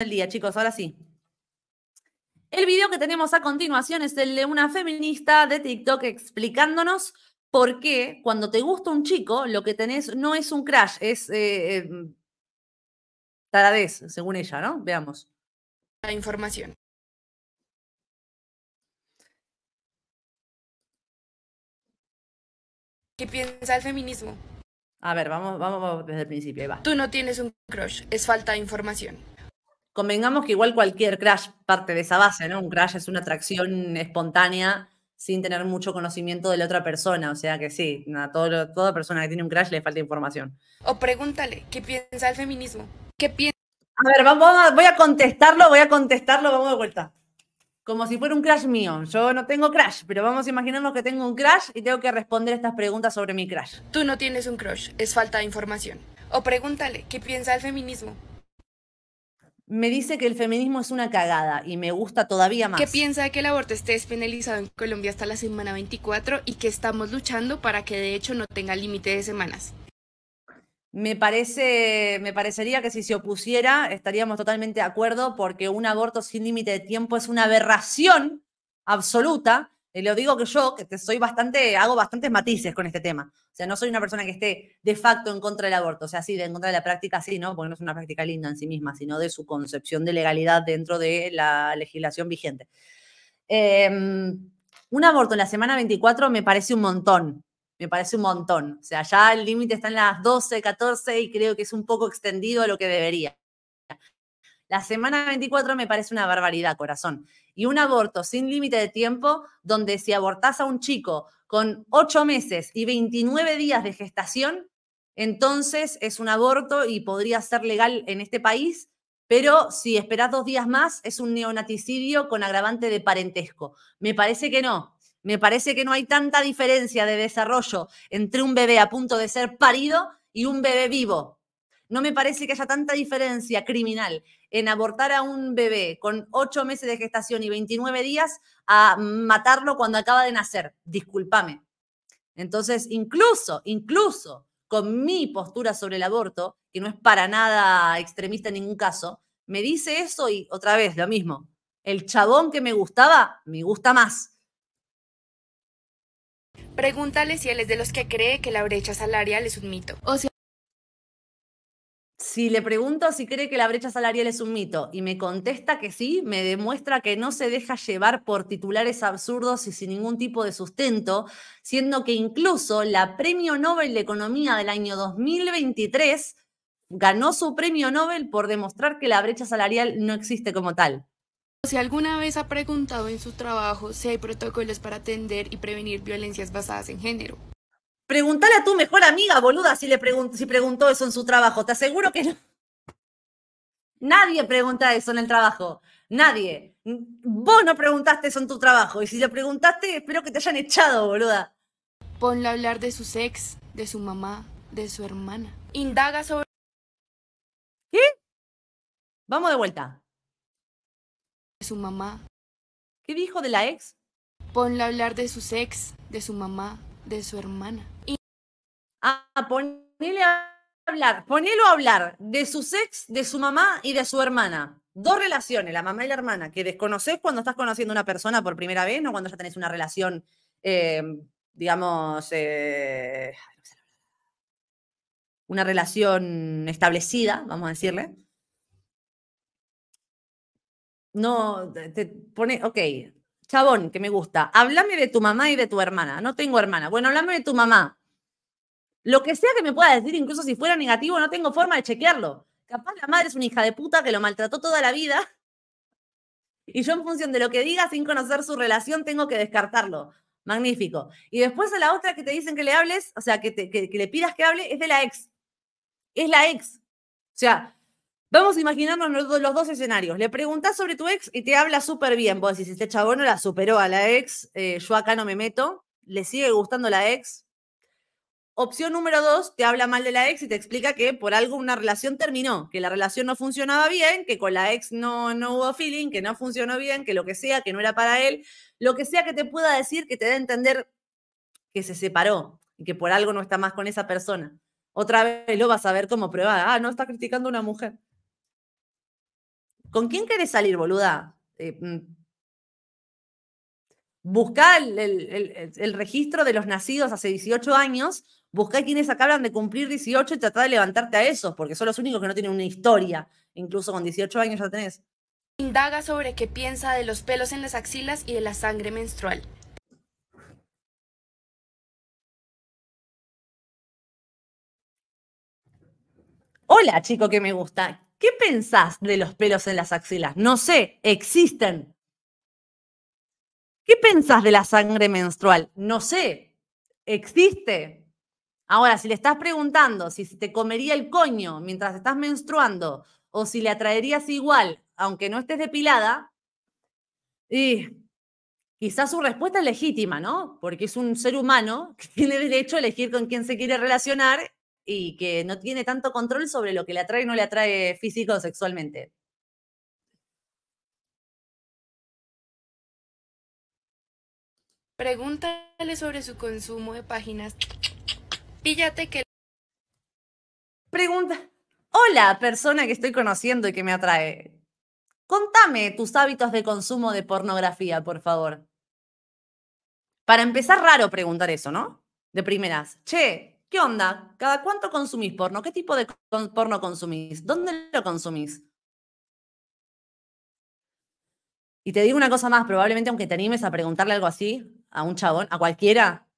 el día, chicos, ahora sí. El video que tenemos a continuación es el de una feminista de TikTok explicándonos por qué cuando te gusta un chico, lo que tenés no es un crush es eh, eh taradez, según ella, ¿no? Veamos. La información. ¿Qué piensa el feminismo? A ver, vamos, vamos, desde el principio, Tú no tienes un crush, es falta de información convengamos que igual cualquier crash parte de esa base, ¿no? Un crash es una atracción espontánea sin tener mucho conocimiento de la otra persona. O sea que sí, a toda persona que tiene un crash le falta información. O pregúntale, ¿qué piensa el feminismo? ¿Qué piensa? A ver, vamos voy a contestarlo, voy a contestarlo, vamos de vuelta. Como si fuera un crash mío. Yo no tengo crash, pero vamos a imaginarnos que tengo un crash y tengo que responder estas preguntas sobre mi crash. Tú no tienes un crush, es falta de información. O pregúntale, ¿qué piensa el feminismo? me dice que el feminismo es una cagada y me gusta todavía más. ¿Qué piensa de que el aborto esté despenalizado en Colombia hasta la semana 24 y que estamos luchando para que de hecho no tenga límite de semanas? Me, parece, me parecería que si se opusiera estaríamos totalmente de acuerdo porque un aborto sin límite de tiempo es una aberración absoluta y eh, lo digo que yo, que soy bastante, hago bastantes matices con este tema. O sea, no soy una persona que esté de facto en contra del aborto. O sea, sí, de en contra de la práctica, sí, ¿no? Porque no es una práctica linda en sí misma, sino de su concepción de legalidad dentro de la legislación vigente. Em, un aborto en la semana 24 me parece un montón. Me parece un montón. O sea, ya el límite está en las 12, 14 y creo que es un poco extendido a lo que debería. La semana 24 me parece una barbaridad, corazón. Y un aborto sin límite de tiempo, donde si abortás a un chico con 8 meses y 29 días de gestación, entonces es un aborto y podría ser legal en este país, pero si esperás dos días más, es un neonaticidio con agravante de parentesco. Me parece que no. Me parece que no hay tanta diferencia de desarrollo entre un bebé a punto de ser parido y un bebé vivo, no me parece que haya tanta diferencia criminal en abortar a un bebé con 8 meses de gestación y 29 días a matarlo cuando acaba de nacer. Discúlpame. Entonces, incluso, incluso con mi postura sobre el aborto, que no es para nada extremista en ningún caso, me dice eso y otra vez lo mismo. El chabón que me gustaba, me gusta más. Pregúntale si él es de los que cree que la brecha salarial es un mito. O si le pregunto si cree que la brecha salarial es un mito y me contesta que sí, me demuestra que no se deja llevar por titulares absurdos y sin ningún tipo de sustento, siendo que incluso la Premio Nobel de Economía del año 2023 ganó su Premio Nobel por demostrar que la brecha salarial no existe como tal. Si alguna vez ha preguntado en su trabajo si hay protocolos para atender y prevenir violencias basadas en género. Pregúntale a tu mejor amiga, boluda, si, le si preguntó eso en su trabajo. Te aseguro que no. Nadie pregunta eso en el trabajo. Nadie. Vos no preguntaste eso en tu trabajo. Y si le preguntaste, espero que te hayan echado, boluda. Ponle a hablar de su ex, de su mamá, de su hermana. Indaga sobre. ¿Qué? Vamos de vuelta. De su mamá. ¿Qué dijo de la ex? Ponle a hablar de su ex, de su mamá, de su hermana a ah, ponele a hablar, ponelo a hablar de su sex, de su mamá y de su hermana. Dos relaciones, la mamá y la hermana, que desconoces cuando estás conociendo a una persona por primera vez, no cuando ya tenés una relación, eh, digamos, eh, una relación establecida, vamos a decirle. No, te pone, ok, chabón, que me gusta, háblame de tu mamá y de tu hermana. No tengo hermana. Bueno, háblame de tu mamá. Lo que sea que me pueda decir, incluso si fuera negativo, no tengo forma de chequearlo. Capaz la madre es una hija de puta que lo maltrató toda la vida. Y yo en función de lo que diga, sin conocer su relación, tengo que descartarlo. Magnífico. Y después a la otra que te dicen que le hables, o sea, que, le pidas que hable, es de la ex. Es la ex. O sea, Vamos a imaginarnos los, dos escenarios. Le preguntas sobre tu ex y te habla súper bien. Vos decís, este chabón no la superó a la ex, eh, yo acá no me meto, le sigue gustando la ex, Opción número dos, te habla mal de la ex y te explica que por algo una relación terminó, que la relación no funcionaba bien, que con la ex no, no hubo feeling, que no funcionó bien, que lo que sea, que no era para él, lo que sea que te pueda decir que te dé a entender que se separó y que por algo no está más con esa persona. Otra vez lo vas a ver como prueba. Ah, no está criticando a una mujer. ¿Con quién querés salir, boluda? Eh, mm. busca el registro de los nacidos hace 18 años buscá quienes acaban de cumplir 18 y tratá de levantarte a esos, porque son los únicos que no tienen una historia. Incluso con 18 años ya tenés. Indaga sobre qué piensa de los pelos en las axilas y de la sangre menstrual. Hola, chico que me gusta. ¿Qué pensás de los pelos en las axilas? No sé, existen. ¿Qué pensás de la sangre menstrual? No sé, existe. Ahora, si le estás preguntando si te comería el coño mientras estás menstruando o si le atraerías igual, aunque no estés depilada, y quizás su respuesta es legítima, ¿no? Porque es un ser humano que tiene derecho a elegir con quién se quiere relacionar y que no tiene tanto control sobre lo que le atrae y no le atrae físico o sexualmente. Pregúntale sobre su consumo de páginas Píllate que... Pregunta. Hola, persona que estoy conociendo y que me atrae. Contame tus hábitos de consumo de pornografía, por favor. Para empezar, raro preguntar eso, ¿no? De primeras. Che, ¿qué onda? ¿Cada cuánto consumís porno? ¿Qué tipo de porno consumís? ¿Dónde lo consumís? Y te digo una cosa más, probablemente aunque te animes a preguntarle algo así a un chabón, a cualquiera,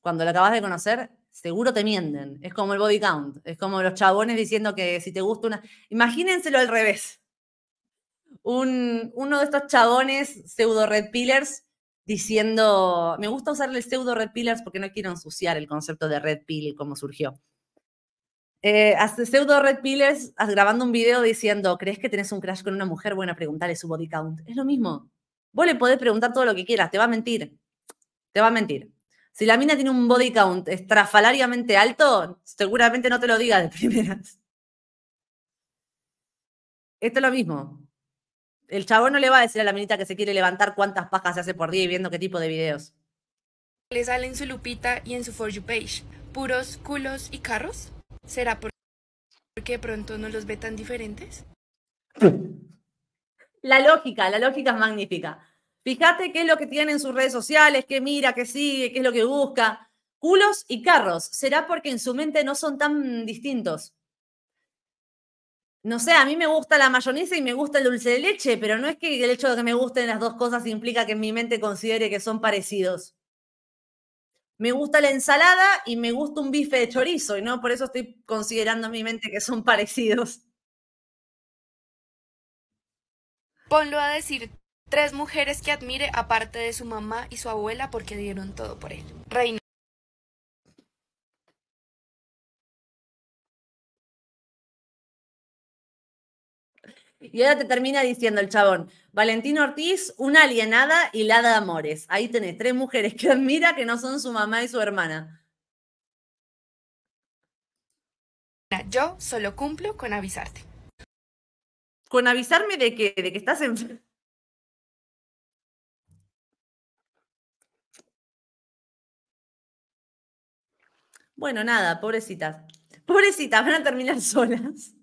cuando lo acabas de conocer, seguro te mienten. Es como el body count, es como los chabones diciendo que si te gusta una... Imagínenselo al revés. Un, uno de estos chabones pseudo red pillers diciendo, me gusta usarle el pseudo red pillers porque no quiero ensuciar el concepto de red pill como surgió. Eh, pseudo red pillers grabando un video diciendo, ¿crees que tenés un crash con una mujer? Bueno, preguntarle su body count. Es lo mismo. Vos le podés preguntar todo lo que quieras, te va a mentir. Te va a mentir. Si la mina tiene un body count estrafalariamente alto, seguramente no te lo diga de primeras. Esto es lo mismo. El chabón no le va a decir a la minita que se quiere levantar cuántas pajas se hace por día y viendo qué tipo de videos. Le sale en su lupita y en su For You page. ¿Puros culos y carros? ¿Será porque pronto no los ve tan diferentes? La lógica, la lógica es magnífica. Fíjate qué es lo que tiene en sus redes sociales, qué mira, qué sigue, qué es lo que busca. Culos y carros. ¿Será porque en su mente no son tan distintos? No sé, a mí me gusta la mayonesa y me gusta el dulce de leche, pero no es que el hecho de que me gusten las dos cosas implica que en mi mente considere que son parecidos. Me gusta la ensalada y me gusta un bife de chorizo, y no por eso estoy considerando en mi mente que son parecidos. Ponlo a decir Tres mujeres que admire aparte de su mamá y su abuela porque dieron todo por él. Reina. Y ahora te termina diciendo el chabón, Valentín Ortiz, una alienada y la de amores. Ahí tenés tres mujeres que admira que no son su mamá y su hermana. Yo solo cumplo con avisarte. ¿Con avisarme de que, de que estás enfermo? Bueno, nada, pobrecitas. Pobrecitas, van a terminar solas.